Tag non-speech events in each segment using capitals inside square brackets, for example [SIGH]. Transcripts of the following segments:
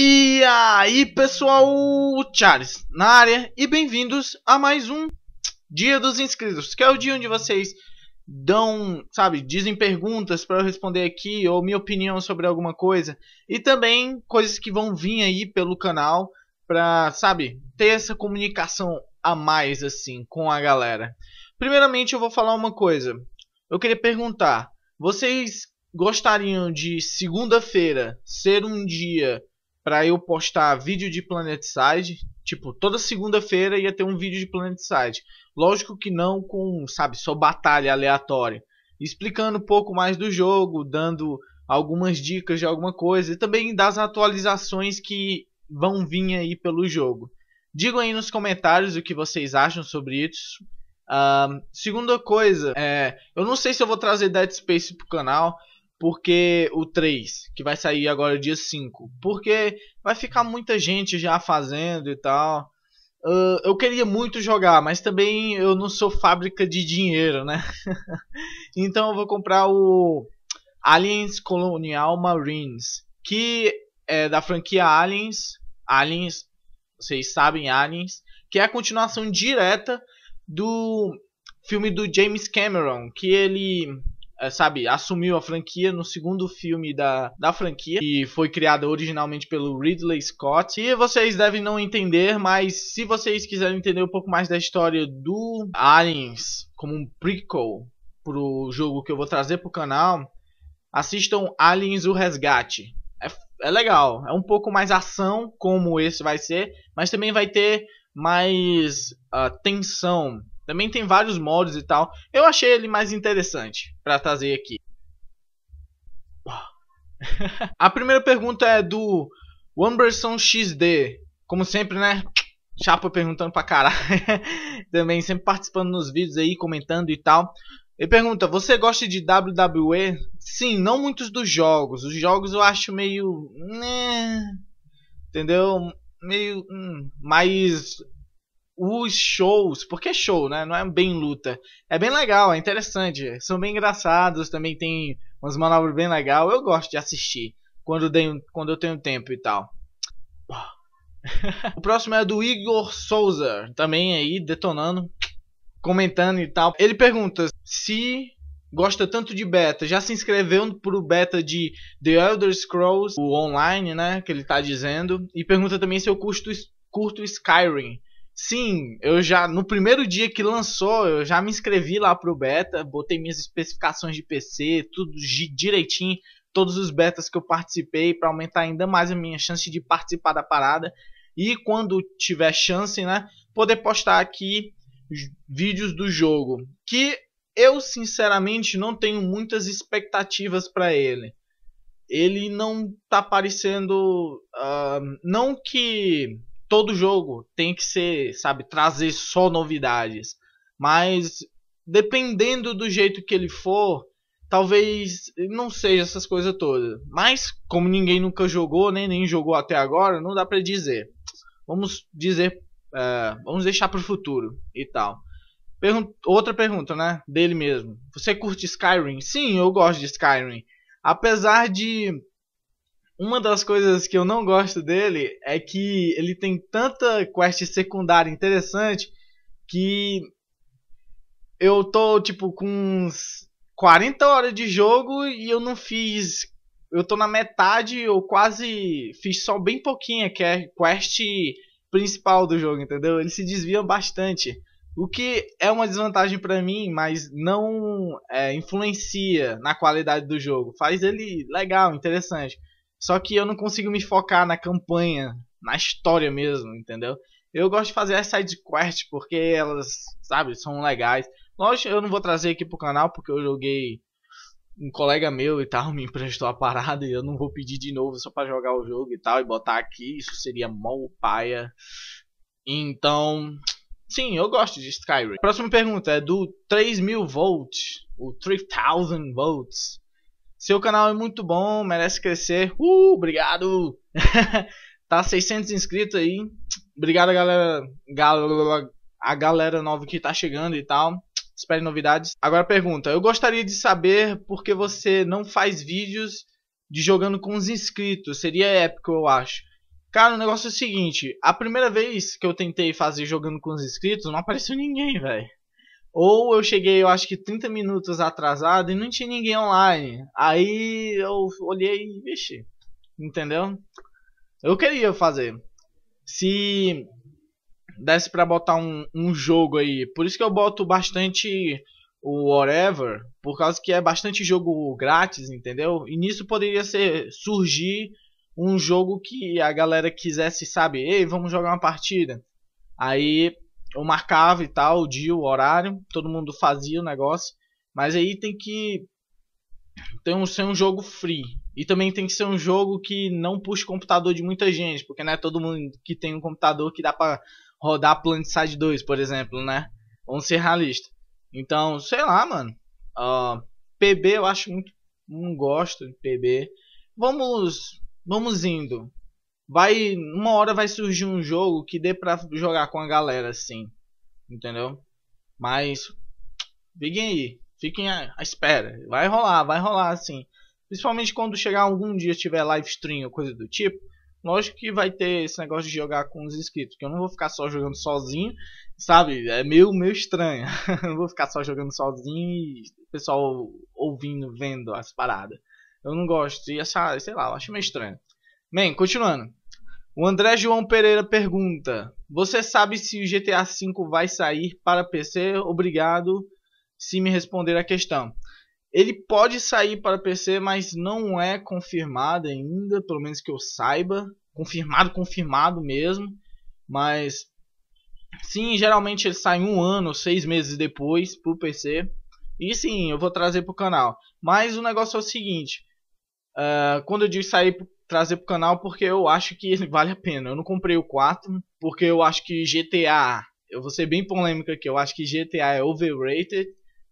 E aí pessoal, Charles na área e bem-vindos a mais um Dia dos Inscritos, que é o dia onde vocês dão, sabe, dizem perguntas para eu responder aqui ou minha opinião sobre alguma coisa e também coisas que vão vir aí pelo canal para, sabe, ter essa comunicação a mais assim com a galera. Primeiramente eu vou falar uma coisa. Eu queria perguntar, vocês gostariam de segunda-feira ser um dia para eu postar vídeo de Planet Side. Tipo, toda segunda-feira ia ter um vídeo de Planet Side. Lógico que não com, sabe, só batalha aleatória. Explicando um pouco mais do jogo, dando algumas dicas de alguma coisa e também das atualizações que vão vir aí pelo jogo. Digam aí nos comentários o que vocês acham sobre isso. Uh, segunda coisa, é, eu não sei se eu vou trazer Dead Space pro canal porque o 3, que vai sair agora dia 5, porque vai ficar muita gente já fazendo e tal. Uh, eu queria muito jogar, mas também eu não sou fábrica de dinheiro, né? [LAUGHS] então eu vou comprar o Aliens Colonial Marines, que é da franquia Aliens, Aliens, vocês sabem Aliens, que é a continuação direta do filme do James Cameron, que ele é, sabe, assumiu a franquia no segundo filme da, da franquia, que foi criada originalmente pelo Ridley Scott. E vocês devem não entender, mas se vocês quiserem entender um pouco mais da história do Aliens como um prequel pro jogo que eu vou trazer pro canal, assistam Aliens o Resgate. É, é legal, é um pouco mais ação, como esse vai ser, mas também vai ter mais uh, tensão também tem vários mods e tal. Eu achei ele mais interessante para trazer aqui. [LAUGHS] a primeira pergunta é do Wamberson XD. Como sempre, né? Chapa perguntando pra caralho. [LAUGHS] Também sempre participando nos vídeos aí, comentando e tal. Ele pergunta: Você gosta de WWE? Sim, não muitos dos jogos. Os jogos eu acho meio. Né, entendeu? Meio. Hum, mais os shows, porque é show, né? Não é bem luta. É bem legal, é interessante. São bem engraçados, também tem umas manobras bem legal. Eu gosto de assistir quando, tenho, quando eu tenho tempo e tal. [LAUGHS] o próximo é do Igor Souza, também aí detonando, comentando e tal. Ele pergunta se gosta tanto de beta, já se inscreveu pro beta de The Elder Scrolls, o online, né, que ele tá dizendo, e pergunta também se eu curto, curto Skyrim. Sim, eu já no primeiro dia que lançou, eu já me inscrevi lá pro beta, botei minhas especificações de PC, tudo direitinho, todos os betas que eu participei para aumentar ainda mais a minha chance de participar da parada e quando tiver chance, né, poder postar aqui vídeos do jogo, que eu sinceramente não tenho muitas expectativas para ele. Ele não tá parecendo, uh, não que todo jogo tem que ser, sabe, trazer só novidades. Mas dependendo do jeito que ele for, talvez não seja essas coisas todas. Mas como ninguém nunca jogou, né, nem jogou até agora, não dá para dizer. Vamos dizer, uh, vamos deixar para o futuro e tal. Pergun outra pergunta, né, dele mesmo. Você curte Skyrim? Sim, eu gosto de Skyrim. Apesar de uma das coisas que eu não gosto dele é que ele tem tanta quest secundária interessante que eu tô tipo com uns 40 horas de jogo e eu não fiz. Eu tô na metade, eu quase fiz só bem pouquinha, que é quest principal do jogo, entendeu? Ele se desvia bastante. O que é uma desvantagem para mim, mas não é, influencia na qualidade do jogo. Faz ele legal, interessante. Só que eu não consigo me focar na campanha, na história mesmo, entendeu? Eu gosto de fazer as side quests porque elas, sabe, são legais. Lógico, eu não vou trazer aqui pro canal porque eu joguei um colega meu e tal [LAUGHS] me emprestou a parada e eu não vou pedir de novo só para jogar o jogo e tal e botar aqui, isso seria mó paia. Então, sim, eu gosto de Skyrim. Próxima pergunta é do 3000 volts, o 3000 volts. Seu canal é muito bom, merece crescer. Uh, obrigado! [LAUGHS] tá 600 inscritos aí. Obrigado, galera. a galera nova que tá chegando e tal. Espere novidades. Agora pergunta: Eu gostaria de saber por que você não faz vídeos de jogando com os inscritos. Seria épico, eu acho. Cara, o negócio é o seguinte: a primeira vez que eu tentei fazer jogando com os inscritos, não apareceu ninguém, velho. Ou eu cheguei, eu acho que 30 minutos atrasado e não tinha ninguém online. Aí eu olhei e, vixe, entendeu? Eu queria fazer. Se desse para botar um, um jogo aí, por isso que eu boto bastante o Whatever, por causa que é bastante jogo grátis, entendeu? E nisso poderia ser surgir um jogo que a galera quisesse saber, ei, vamos jogar uma partida. Aí eu marcava e tal, o dia, o horário, todo mundo fazia o negócio. Mas aí tem que tem um, ser um jogo free. E também tem que ser um jogo que não puxe o computador de muita gente, porque não é todo mundo que tem um computador que dá para rodar Planetside 2, por exemplo, né? Vamos ser realistas. Então, sei lá, mano. Uh, PB eu acho muito. Não gosto de PB. Vamos. Vamos indo vai uma hora vai surgir um jogo que dê pra jogar com a galera assim, entendeu? Mas fiquem aí, fiquem à espera, vai rolar, vai rolar assim. Principalmente quando chegar algum dia tiver live stream ou coisa do tipo, lógico que vai ter esse negócio de jogar com os inscritos, que eu não vou ficar só jogando sozinho, sabe? É meio, meio estranho. [LAUGHS] não vou ficar só jogando sozinho e o pessoal ouvindo, vendo as paradas. Eu não gosto, e essa, sei lá, eu acho meio estranho. Bem, continuando. O André João Pereira pergunta: Você sabe se o GTA V vai sair para PC? Obrigado se me responder a questão. Ele pode sair para PC, mas não é confirmado ainda, pelo menos que eu saiba. Confirmado, confirmado mesmo. Mas sim, geralmente ele sai um ano, seis meses depois para o PC. E sim, eu vou trazer para o canal. Mas o negócio é o seguinte: uh, quando eu digo sair trazer pro canal porque eu acho que ele [LAUGHS] vale a pena. Eu não comprei o 4 porque eu acho que GTA, eu vou ser bem polêmico aqui, eu acho que GTA é overrated,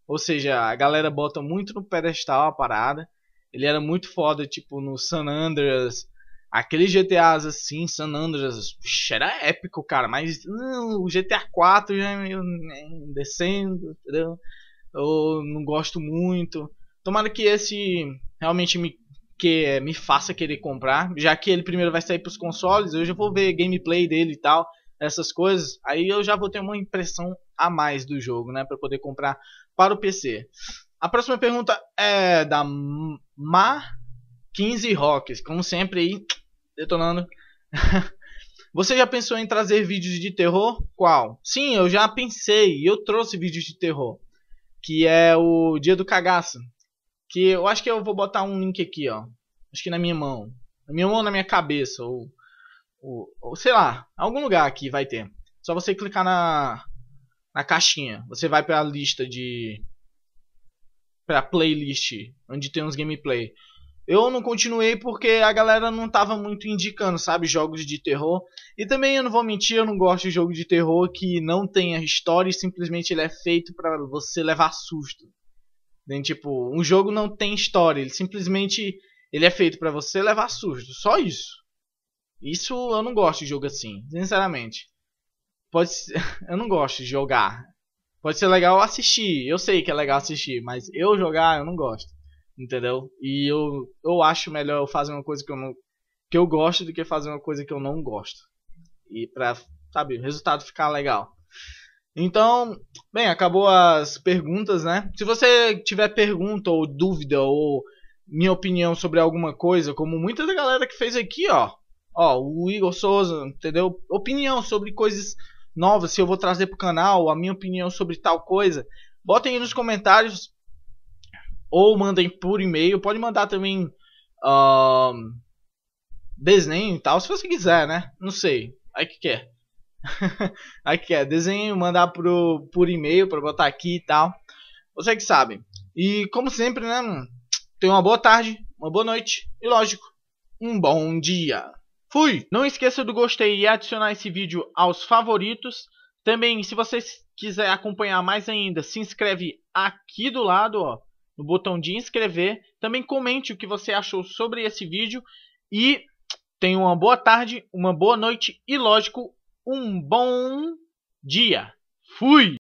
ou seja, a galera bota muito no pedestal a parada. Ele era muito foda, tipo no San Andreas, aqueles GTAs assim, San Andreas, era épico, cara, mas não, o GTA 4 já é meio né, descendo, entendeu? Eu não gosto muito. Tomara que esse realmente me que é, me faça querer comprar, já que ele primeiro vai sair para os consoles, eu já vou ver gameplay dele e tal, essas coisas, aí eu já vou ter uma impressão a mais do jogo, né, para poder comprar para o PC. A próxima pergunta é da Ma 15 Rocks, como sempre aí detonando. [LAUGHS] Você já pensou em trazer vídeos de terror? Qual? Sim, eu já pensei, eu trouxe vídeos de terror, que é o Dia do Cagaço, que eu acho que eu vou botar um link aqui, ó. Acho que na minha mão. Na minha mão, na minha cabeça, ou, ou, ou sei lá, algum lugar aqui vai ter. Só você clicar na, na caixinha. Você vai para a lista de para playlist onde tem uns gameplay. Eu não continuei porque a galera não tava muito indicando, sabe, jogos de terror. E também eu não vou mentir, eu não gosto de jogo de terror que não tenha história e simplesmente ele é feito para você levar susto. Nem tipo, um jogo não tem história, ele simplesmente ele é feito para você levar susto, só isso. Isso eu não gosto de jogo assim, sinceramente. Pode ser, [LAUGHS] eu não gosto de jogar. Pode ser legal assistir, eu sei que é legal assistir, mas eu jogar eu não gosto. Entendeu? E eu, eu acho melhor eu fazer uma coisa que eu não que eu gosto do que fazer uma coisa que eu não gosto. E pra, sabe, o resultado ficar legal. Então, bem, acabou as perguntas, né? Se você tiver pergunta ou dúvida ou minha opinião sobre alguma coisa, como muita da galera que fez aqui, ó. Ó, o Igor Souza, entendeu? Opinião sobre coisas novas, se eu vou trazer pro canal, a minha opinião sobre tal coisa. Botem aí nos comentários ou mandem por e-mail. Pode mandar também uh, desenho e tal, se você quiser, né? Não sei. Aí que quer. É. [LAUGHS] aqui é, desenho, mandar pro, por e-mail para botar aqui e tal. Você que sabe. E como sempre, né, hum, Tenha uma boa tarde, uma boa noite e, lógico, um bom dia. Fui! Não esqueça do gostei e adicionar esse vídeo aos favoritos. Também, se você quiser acompanhar mais ainda, se inscreve aqui do lado, ó, no botão de inscrever. Também comente o que você achou sobre esse vídeo. E tenha uma boa tarde, uma boa noite e, lógico, um bom dia. Fui!